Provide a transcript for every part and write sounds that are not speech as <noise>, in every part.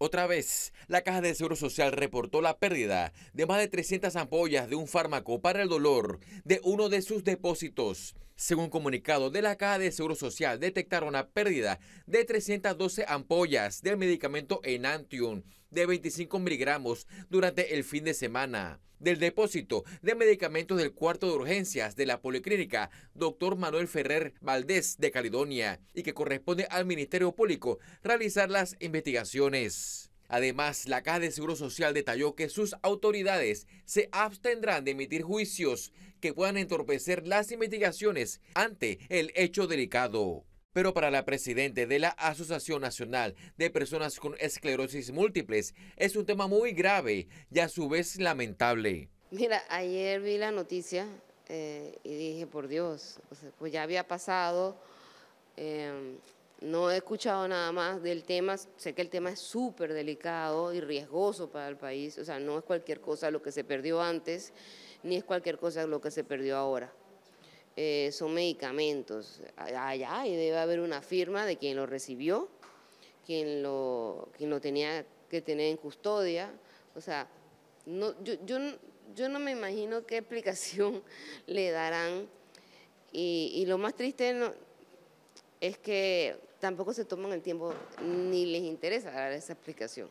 Otra vez, la Caja de Seguro Social reportó la pérdida de más de 300 ampollas de un fármaco para el dolor de uno de sus depósitos. Según comunicado de la Caja de Seguro Social, detectaron la pérdida de 312 ampollas del medicamento Enantium de 25 miligramos durante el fin de semana. Del depósito de medicamentos del cuarto de urgencias de la Policlínica, doctor Manuel Ferrer Valdés de Caledonia, y que corresponde al Ministerio Público realizar las investigaciones. Además, la Caja de Seguro Social detalló que sus autoridades se abstendrán de emitir juicios que puedan entorpecer las investigaciones ante el hecho delicado. Pero para la presidenta de la Asociación Nacional de Personas con Esclerosis Múltiples, es un tema muy grave y a su vez lamentable. Mira, ayer vi la noticia eh, y dije, por Dios, pues ya había pasado, em, no he escuchado nada más del tema, sé que el tema es súper delicado y riesgoso para el país, o sea, no es cualquier cosa lo que se perdió antes, ni es cualquier cosa lo que se perdió ahora. Eh, son medicamentos. Allá y debe haber una firma de quien lo recibió, quien lo, quien lo tenía que tener en custodia. O sea, no, yo, yo, yo no me imagino qué explicación <laughs> le darán. Y, y lo más triste es que tampoco se toman el tiempo ni les interesa dar esa explicación,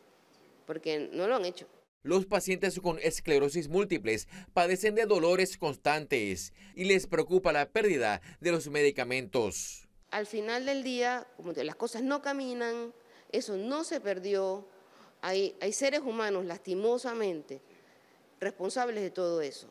porque no lo han hecho. Los pacientes con esclerosis múltiples padecen de dolores constantes y les preocupa la pérdida de los medicamentos. Al final del día, como las cosas no caminan, eso no se perdió. hay seres humanos, lastimosamente, responsables de todo eso.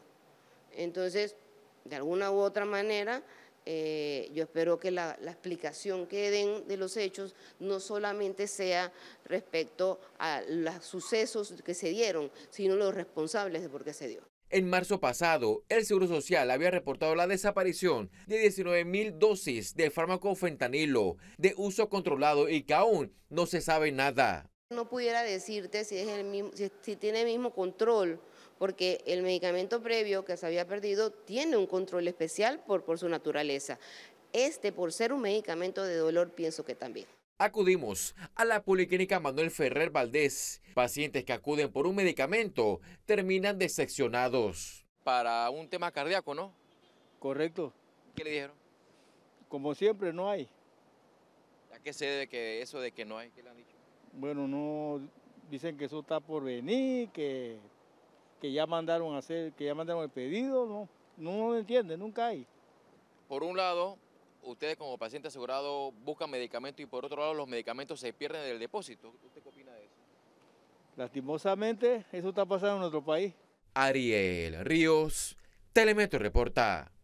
Entonces, de alguna u otra manera, eh, yo espero que la, explicación que den de los hechos no solamente sea respecto a los sucesos que se dieron, sino los responsables de por qué se dio. En marzo pasado, el Seguro Social había reportado la desaparición de 19.000 dosis de fármaco fentanilo de uso controlado y que aún no se sabe nada. No pudiera decirte si, es el mismo, si, tiene el mismo control, porque el medicamento previo que se había perdido tiene un control especial por, su naturaleza. Este, por ser un medicamento de dolor, pienso que también. Acudimos a la Policlínica Manuel Ferrer Valdés. Pacientes que acuden por un medicamento terminan decepcionados. Para un tema cardíaco, ¿no? Correcto. ¿Qué le dijeron? Como siempre, no hay. Ya que sé de que eso de que no hay? ¿Qué le han dicho? bueno, no dicen que eso está por venir, que, que ya mandaron hacer, que ya mandaron el pedido, no, no lo entiende, nunca hay. Por un lado, ustedes como paciente asegurado buscan medicamentos y por otro lado los medicamentos se pierden del depósito. ¿Usted qué opina de eso? Lastimosamente, eso está pasando en nuestro país. Ariel Ríos, Telemetro Reporta.